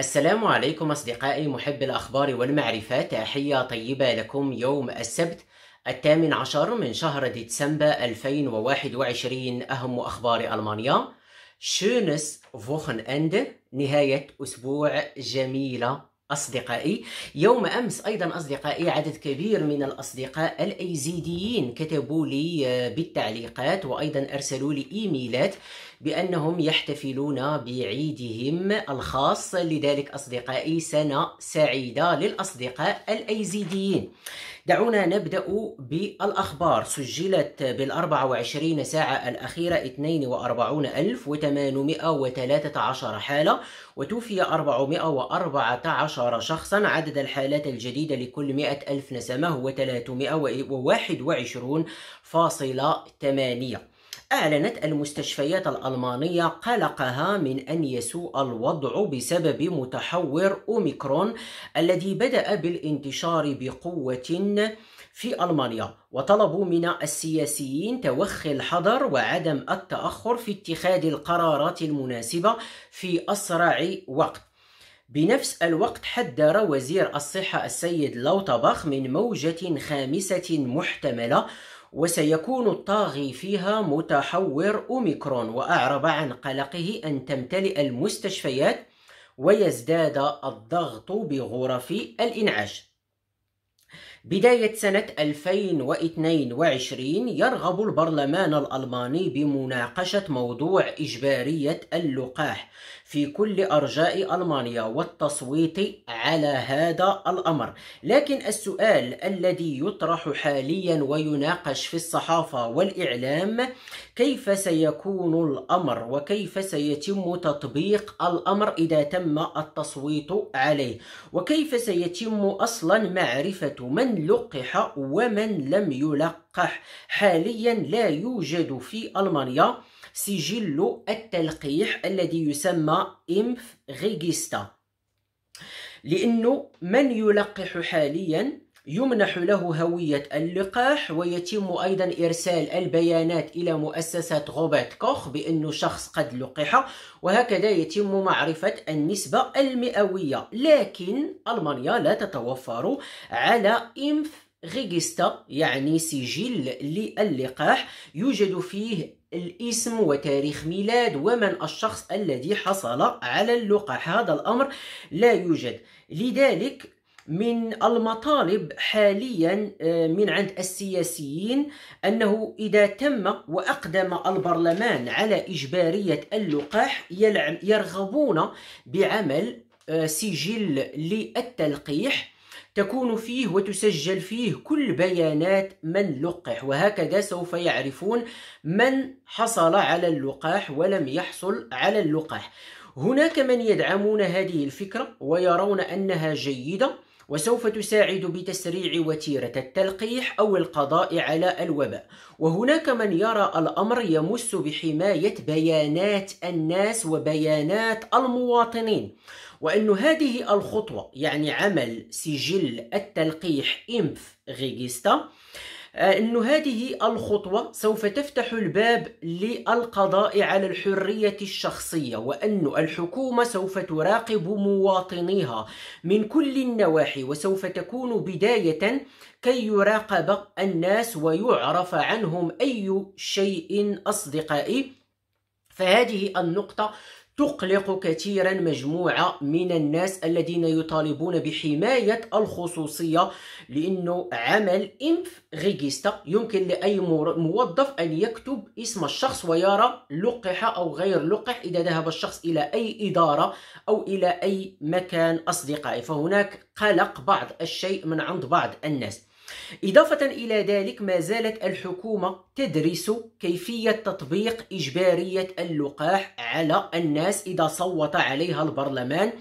السلام عليكم أصدقائي محب الأخبار والمعرفة تحية طيبة لكم يوم السبت الثامن عشر من شهر ديسمبر 2021 أهم أخبار ألمانيا شونس فوخن أند نهاية أسبوع جميلة أصدقائي يوم أمس أيضا أصدقائي عدد كبير من الأصدقاء الأيزيديين كتبوا لي بالتعليقات وأيضا أرسلوا لي إيميلات بأنهم يحتفلون بعيدهم الخاص لذلك أصدقائي سنة سعيدة للأصدقاء الأيزيديين دعونا نبدأ بالأخبار سجلت بالأربع وعشرين ساعة الأخيرة 42813 حالة وتوفي 414 شخصا عدد الحالات الجديدة لكل 100 ألف نسمة هو 321.8 أعلنت المستشفيات الألمانية قلقها من أن يسوء الوضع بسبب متحور أوميكرون الذي بدأ بالانتشار بقوة في ألمانيا وطلبوا من السياسيين توخي الحذر وعدم التأخر في اتخاذ القرارات المناسبة في أسرع وقت بنفس الوقت حذر وزير الصحة السيد لوتباخ من موجة خامسة محتملة وسيكون الطاغي فيها متحور أوميكرون وأعرب عن قلقه أن تمتلئ المستشفيات ويزداد الضغط بغرف الإنعاش بداية سنة 2022 يرغب البرلمان الألماني بمناقشة موضوع إجبارية اللقاح في كل أرجاء ألمانيا والتصويت على هذا الأمر لكن السؤال الذي يطرح حاليا ويناقش في الصحافة والإعلام كيف سيكون الأمر وكيف سيتم تطبيق الأمر إذا تم التصويت عليه وكيف سيتم أصلا معرفة من لقح ومن لم يلقح حاليا لا يوجد في ألمانيا سجل التلقيح الذي يسمى إمف غيغيستا لأنه من يلقح حاليا يمنح له هوية اللقاح ويتم أيضا إرسال البيانات إلى مؤسسة غوبات كوخ بأنه شخص قد لقح وهكذا يتم معرفة النسبة المئوية لكن ألمانيا لا تتوفر على إنف غيغيستا يعني سجل للقاح يوجد فيه الاسم وتاريخ ميلاد ومن الشخص الذي حصل على اللقاح هذا الأمر لا يوجد لذلك من المطالب حاليا آه، من عند السياسيين انه اذا تم واقدم البرلمان على اجباريه اللقاح يرغبون بعمل آه، سجل للتلقيح تكون فيه وتسجل فيه كل بيانات من لقح وهكذا سوف يعرفون من حصل على اللقاح ولم يحصل على اللقاح هناك من يدعمون هذه الفكرة ويرون أنها جيدة وسوف تساعد بتسريع وتيرة التلقيح أو القضاء على الوباء وهناك من يرى الأمر يمس بحماية بيانات الناس وبيانات المواطنين وأن هذه الخطوة يعني عمل سجل التلقيح إمف غيغيستا آه، أنه هذه الخطوة سوف تفتح الباب للقضاء على الحرية الشخصية وأن الحكومة سوف تراقب مواطنيها من كل النواحي وسوف تكون بداية كي يراقب الناس ويعرف عنهم أي شيء أصدقائي فهذه النقطة تقلق كثيرا مجموعة من الناس الذين يطالبون بحماية الخصوصية لأنه عمل إنف غيجيستا يمكن لأي موظف أن يكتب اسم الشخص ويرى لقح أو غير لقح إذا ذهب الشخص إلى أي إدارة أو إلى أي مكان أصدقائي فهناك قلق بعض الشيء من عند بعض الناس إضافة إلى ذلك ما زالت الحكومة تدرس كيفية تطبيق إجبارية اللقاح على الناس إذا صوت عليها البرلمان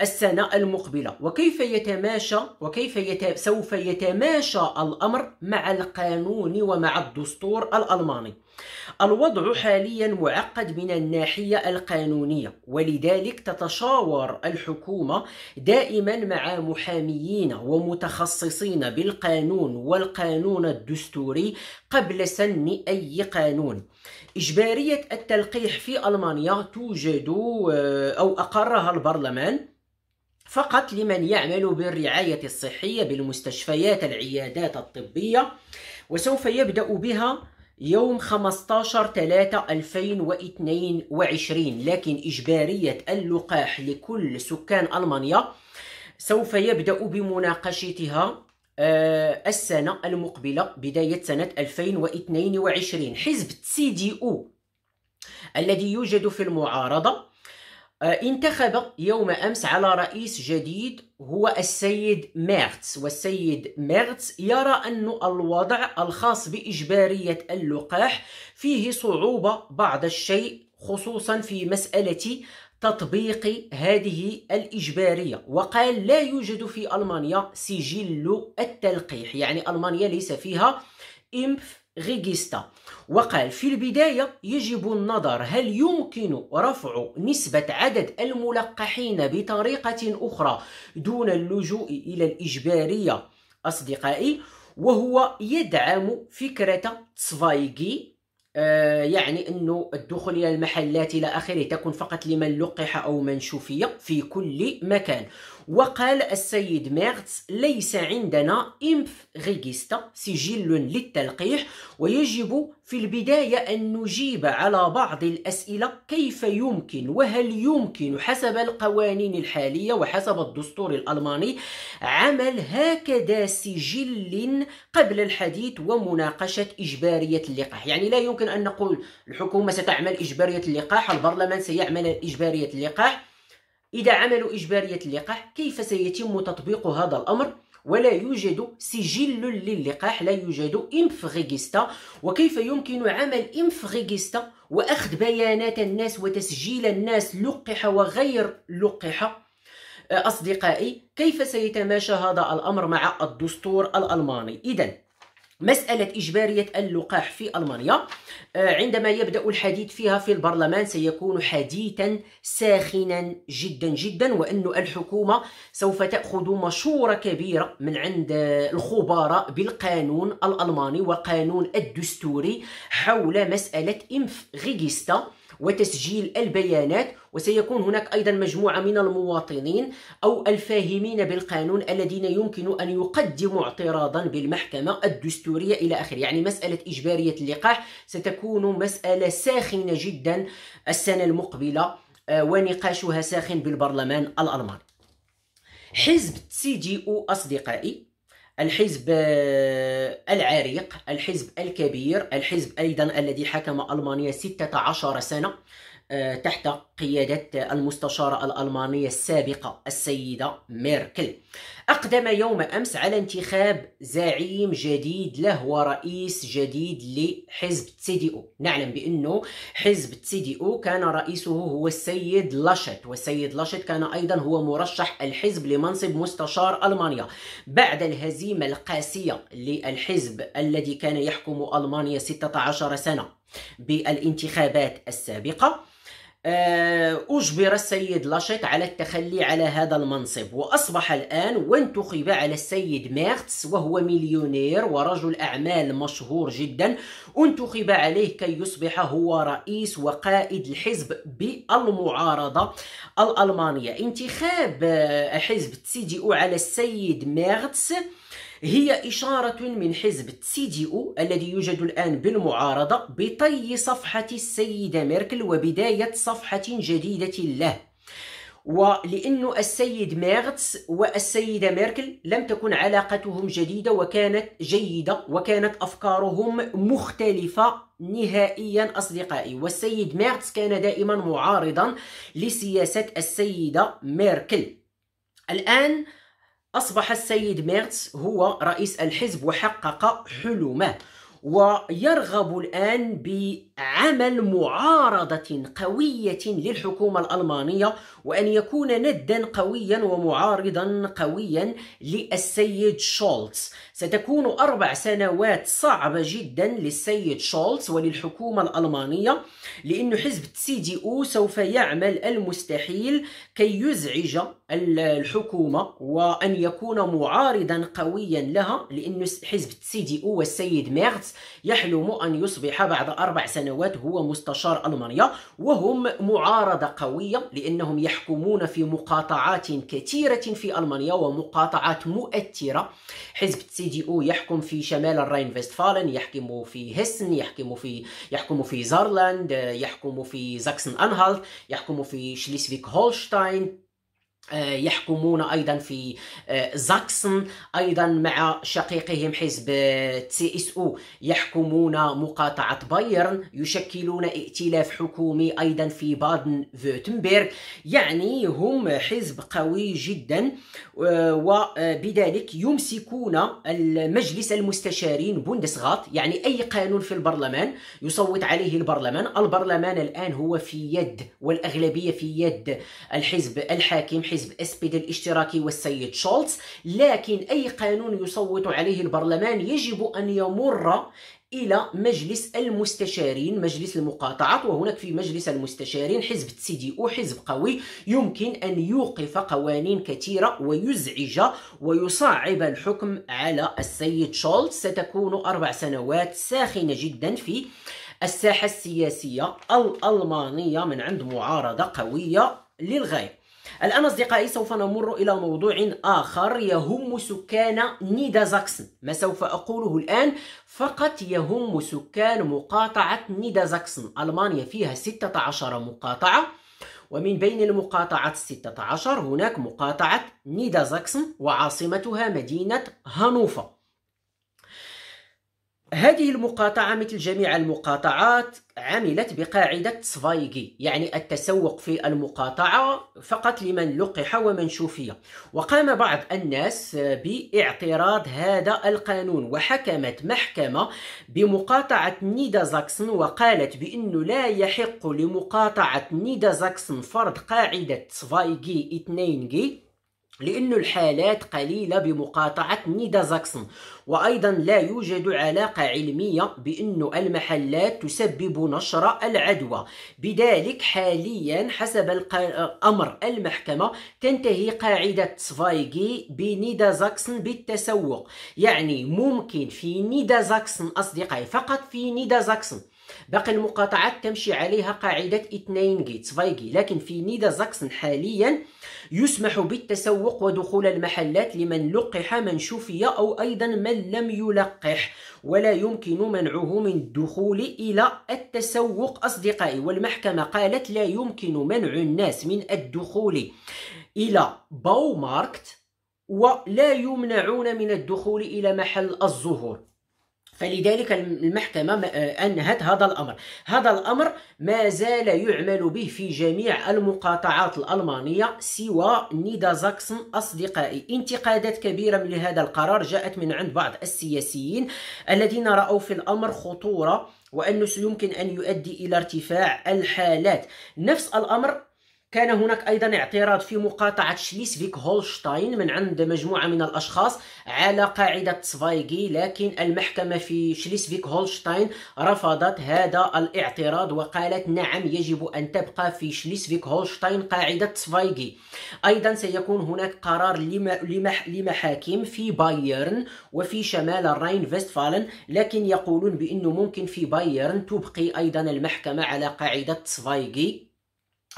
السنة المقبلة وكيف يتماشى وكيف يت... سوف يتماشى الأمر مع القانون ومع الدستور الألماني الوضع حاليا معقد من الناحية القانونية ولذلك تتشاور الحكومة دائما مع محاميين ومتخصصين بالقانون والقانون الدستوري قبل سن أي قانون إجبارية التلقيح في ألمانيا توجد آه، أو أقرها البرلمان فقط لمن يعمل بالرعاية الصحية بالمستشفيات العيادات الطبية وسوف يبدأ بها يوم 15 3 2022 لكن إجبارية اللقاح لكل سكان ألمانيا سوف يبدأ بمناقشتها آه، السنة المقبلة بداية سنة 2022 حزب تسي دي او الذي يوجد في المعارضة آه، انتخب يوم امس على رئيس جديد هو السيد ميرتس والسيد ميرتس يرى أن الوضع الخاص باجباريه اللقاح فيه صعوبه بعض الشيء خصوصا في مساله تطبيق هذه الإجبارية وقال لا يوجد في ألمانيا سجل التلقيح يعني ألمانيا ليس فيها إمف ريجيستا وقال في البداية يجب النظر هل يمكن رفع نسبة عدد الملقحين بطريقة أخرى دون اللجوء إلى الإجبارية أصدقائي وهو يدعم فكرة تسفايجي آه، يعني انه الدخول الى المحلات الى اخره تكون فقط لمن لقح او من شفي في كل مكان وقال السيد ميرتس ليس عندنا إمف ريجيستا سجل للتلقيح ويجب في البداية أن نجيب على بعض الأسئلة كيف يمكن وهل يمكن حسب القوانين الحالية وحسب الدستور الألماني عمل هكذا سجل قبل الحديث ومناقشة إجبارية اللقاح يعني لا يمكن أن نقول الحكومة ستعمل إجبارية اللقاح البرلمان سيعمل إجبارية اللقاح إذا عملوا إجبارية اللقاح كيف سيتم تطبيق هذا الأمر ولا يوجد سجل للقاح لا يوجد إنفغيجيستا وكيف يمكن عمل إنفغيجيستا وأخذ بيانات الناس وتسجيل الناس لقح وغير لقح أصدقائي كيف سيتماشى هذا الأمر مع الدستور الألماني إذا مسألة إجبارية اللقاح في ألمانيا آه، عندما يبدأ الحديث فيها في البرلمان سيكون حديثا ساخنا جدا جدا وأن الحكومة سوف تأخذ مشورة كبيرة من عند الخبراء بالقانون الألماني وقانون الدستوري حول مسألة إنف غيجستا وتسجيل البيانات وسيكون هناك أيضا مجموعة من المواطنين أو الفاهمين بالقانون الذين يمكن أن يقدموا اعتراضا بالمحكمة الدستورية إلى آخره يعني مسألة إجبارية اللقاح ستكون مسألة ساخنة جدا السنة المقبلة آه، ونقاشها ساخن بالبرلمان الألماني حزب سي دي او أصدقائي الحزب آه، العريق الحزب الكبير الحزب أيضا الذي حكم ألمانيا 16 سنة آه، تحت قيادة المستشارة الألمانية السابقة السيدة ميركل أقدم يوم أمس على انتخاب زعيم جديد له ورئيس جديد لحزب تسيدي أو نعلم بأنه حزب تسيدي أو كان رئيسه هو السيد لاشت والسيد لاشت كان أيضا هو مرشح الحزب لمنصب مستشار ألمانيا بعد الهزيمة القاسية للحزب الذي كان يحكم ألمانيا 16 سنة بالانتخابات السابقة آه، أجبر السيد لاشيت على التخلي على هذا المنصب وأصبح الآن وانتخب على السيد ميرتس وهو مليونير ورجل أعمال مشهور جدا انتخب عليه كي يصبح هو رئيس وقائد الحزب بالمعارضة الألمانية انتخاب حزب تسيدي على السيد ميرتس هي إشارة من حزب دي أو الذي يوجد الآن بالمعارضة بطي صفحة السيدة ميركل وبداية صفحة جديدة له ولأن السيد ميرتس والسيدة ميركل لم تكن علاقتهم جديدة وكانت جيدة وكانت أفكارهم مختلفة نهائيا أصدقائي والسيد ميرتس كان دائما معارضا لسياسة السيدة ميركل الآن أصبح السيد ميرتس هو رئيس الحزب وحقق حلمه ويرغب الآن عمل معارضة قوية للحكومة الألمانية وأن يكون ندا قويا ومعارضا قويا للسيد شولتز ستكون أربع سنوات صعبة جدا للسيد شولتز وللحكومة الألمانية لأن حزب سي دي أو سوف يعمل المستحيل كي يزعج الحكومة وأن يكون معارضا قويا لها لأن حزب سي دي أو والسيد ميرتز يحلم أن يصبح بعد أربع سنوات سنوات هو مستشار ألمانيا وهم معارضة قوية لأنهم يحكمون في مقاطعات كثيرة في ألمانيا ومقاطعات مؤثرة حزب السي دي او يحكم في شمال الراين فيستفالن يحكم في هيسن يحكم في يحكم في زارلاند يحكم في زاكسن أنهالت يحكم في شليسفيك هولشتاين آه، يحكمون ايضا في آه، زاكسن ايضا مع شقيقهم حزب تي اس او يحكمون مقاطعه بايرن يشكلون ائتلاف حكومي ايضا في بادن فيرتمبرغ يعني هم حزب قوي جدا وبذلك يمسكون المجلس المستشارين بوندسغات يعني اي قانون في البرلمان يصوت عليه البرلمان البرلمان الان هو في يد والاغلبيه في يد الحزب الحاكم حزب حزب اس بي دي الاشتراكي والسيد شولتز لكن أي قانون يصوت عليه البرلمان يجب أن يمر الى مجلس المستشارين مجلس المقاطعات وهناك في مجلس المستشارين حزب سي دي او حزب قوي يمكن ان يوقف قوانين كثيره ويزعج ويصعب الحكم على السيد شولتز ستكون اربع سنوات ساخنه جدا في الساحه السياسيه الالمانيه من عند معارضه قويه للغايه الآن أصدقائي سوف نمر إلى موضوع آخر يهم سكان نيدا زاكسن ما سوف أقوله الآن فقط يهم سكان مقاطعة نيدا زاكسن ألمانيا فيها 16 مقاطعة ومن بين المقاطعات 16 هناك مقاطعة نيدا زاكسن وعاصمتها مدينة هانوفر هذه المقاطعة مثل جميع المقاطعات عملت بقاعدة سفايغي يعني التسوق في المقاطعة فقط لمن لقح ومن شوفي وقام بعض الناس باعتراض هذا القانون وحكمت محكمة بمقاطعة نيدا زاكسون وقالت بأنه لا يحق لمقاطعة نيدا زاكسون فرض قاعدة سفايغي 2 جي لأن الحالات قليلة بمقاطعة نيدا زاكسن وأيضا لا يوجد علاقة علمية بأن المحلات تسبب نشر العدوى بذلك حاليا حسب أمر المحكمة تنتهي قاعدة سفايجي بنيدا زاكسن بالتسوق يعني ممكن في نيدا زاكسن أصدقائي فقط في نيدا زاكسن باقي المقاطعات تمشي عليها قاعدة 2 جيت 2 لكن في نيدا زاكسن حاليا يسمح بالتسوق ودخول المحلات لمن لقح من شفي أو أيضا من لم يلقح ولا يمكن منعه من الدخول إلى التسوق أصدقائي والمحكمة قالت لا يمكن منع الناس من الدخول إلى باو ماركت ولا يمنعون من الدخول إلى محل الزهور فلذلك المحكمة آه، أنهت هذا الأمر هذا الأمر ما زال يعمل به في جميع المقاطعات الألمانية سوى نيدا زاكسن أصدقائي انتقادات كبيرة من هذا القرار جاءت من عند بعض السياسيين الذين رأوا في الأمر خطورة وأنه يمكن أن يؤدي إلى ارتفاع الحالات نفس الأمر كان هناك ايضا اعتراض في مقاطعه شليسفيك هولشتاين من عند مجموعه من الاشخاص على قاعده سفايغي لكن المحكمه في شليسفيك هولشتاين رفضت هذا الاعتراض وقالت نعم يجب ان تبقى في شليسفيك هولشتاين قاعده سفايغي ايضا سيكون هناك قرار لمحاكم في بايرن وفي شمال الراين فيستفالن لكن يقولون بانه ممكن في بايرن تبقي ايضا المحكمه على قاعده سفايغي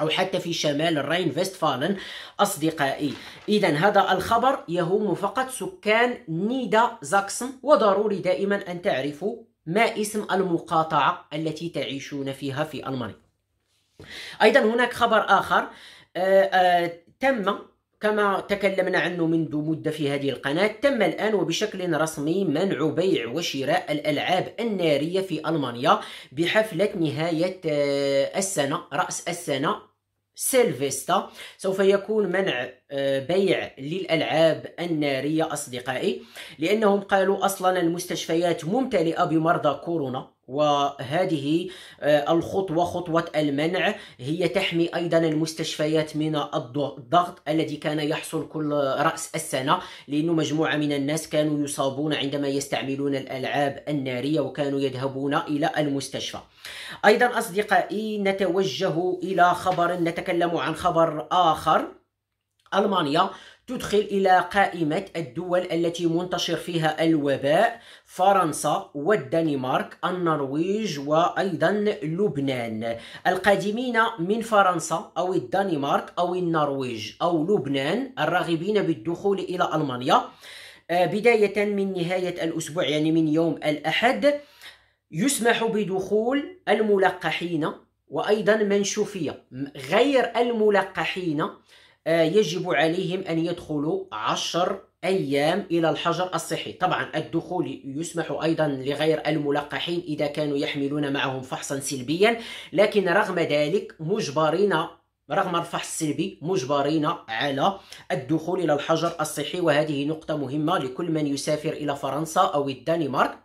أو حتى في شمال الراين فيستفالن أصدقائي إذا هذا الخبر يهم فقط سكان نيدا زاكسن وضروري دائما أن تعرفوا ما اسم المقاطعة التي تعيشون فيها في ألمانيا أيضا هناك خبر آخر آآ آه، آآ آه، تم كما تكلمنا عنه منذ مدة في هذه القناة تم الآن وبشكل رسمي منع بيع وشراء الألعاب النارية في ألمانيا بحفلة نهاية آه، السنة رأس السنة سيلفيستا سوف يكون منع آه، بيع للألعاب النارية أصدقائي لأنهم قالوا أصلا المستشفيات ممتلئة بمرضى كورونا وهذه آه، الخطوة خطوة المنع هي تحمي أيضا المستشفيات من الضغط الذي كان يحصل كل رأس السنة لأنه مجموعة من الناس كانوا يصابون عندما يستعملون الألعاب النارية وكانوا يذهبون إلى المستشفى أيضا أصدقائي نتوجه إلى خبر نتكلم عن خبر آخر ألمانيا تدخل إلى قائمة الدول التي منتشر فيها الوباء فرنسا والدنمارك النرويج وأيضا لبنان القادمين من فرنسا أو الدنمارك أو النرويج أو لبنان الراغبين بالدخول إلى ألمانيا آه، بداية من نهاية الأسبوع يعني من يوم الأحد يسمح بدخول الملقحين وأيضا منشوفية غير الملقحين آه، يجب عليهم أن يدخلوا عشر أيام إلى الحجر الصحي طبعا الدخول يسمح أيضا لغير الملقحين إذا كانوا يحملون معهم فحصا سلبيا لكن رغم ذلك مجبرين رغم الفحص السلبي مجبرين على الدخول إلى الحجر الصحي وهذه نقطة مهمة لكل من يسافر إلى فرنسا أو الدنمارك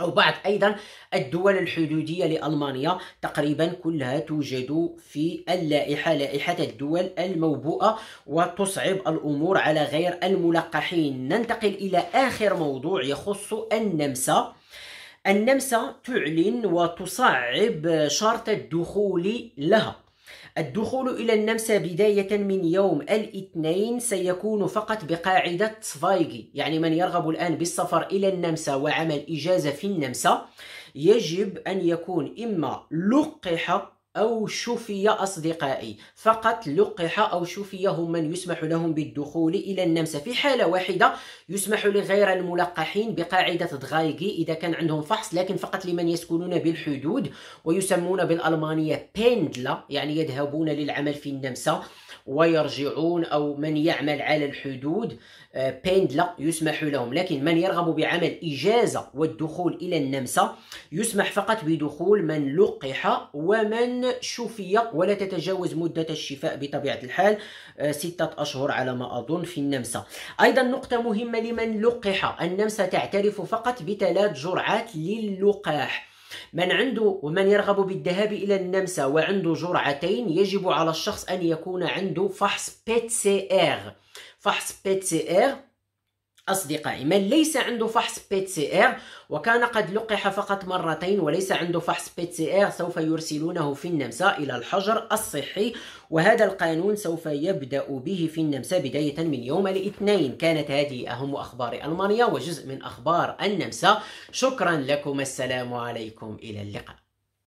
أو بعض أيضا الدول الحدودية لألمانيا تقريبا كلها توجد في اللائحة لائحة الدول الموبوءة وتصعب الأمور على غير الملقحين ننتقل إلى آخر موضوع يخص النمسا النمسا تعلن وتصعب شرط الدخول لها الدخول إلى النمسا بداية من يوم الاثنين سيكون فقط بقاعدة سفايغي يعني من يرغب الآن بالسفر إلى النمسا وعمل إجازة في النمسا يجب أن يكون إما لقح أو شفي أصدقائي فقط لقح أو شفي هم من يسمح لهم بالدخول إلى النمسا في حالة واحدة يسمح لغير الملقحين بقاعدة دغايغي إذا كان عندهم فحص لكن فقط لمن يسكنون بالحدود ويسمون بالألمانية بيندلا يعني يذهبون للعمل في النمسا ويرجعون أو من يعمل على الحدود بيند آه، لا يسمح لهم لكن من يرغب بعمل إجازة والدخول إلى النمسا يسمح فقط بدخول من لقح ومن شفي ولا تتجاوز مدة الشفاء بطبيعة الحال آه، ستة أشهر على ما أظن في النمسا أيضا نقطة مهمة لمن لقح النمسا تعترف فقط بثلاث جرعات للقاح من عنده ومن يرغب بالذهاب إلى النمسا وعنده جرعتين يجب على الشخص أن يكون عنده فحص بي سي ار فحص بي سي ار أصدقائي من ليس عنده فحص بيت سي إير وكان قد لقح فقط مرتين وليس عنده فحص بيت سي إير سوف يرسلونه في النمسا إلى الحجر الصحي وهذا القانون سوف يبدأ به في النمسا بداية من يوم الاثنين كانت هذه أهم أخبار ألمانيا وجزء من أخبار النمسا شكرا لكم السلام عليكم إلى اللقاء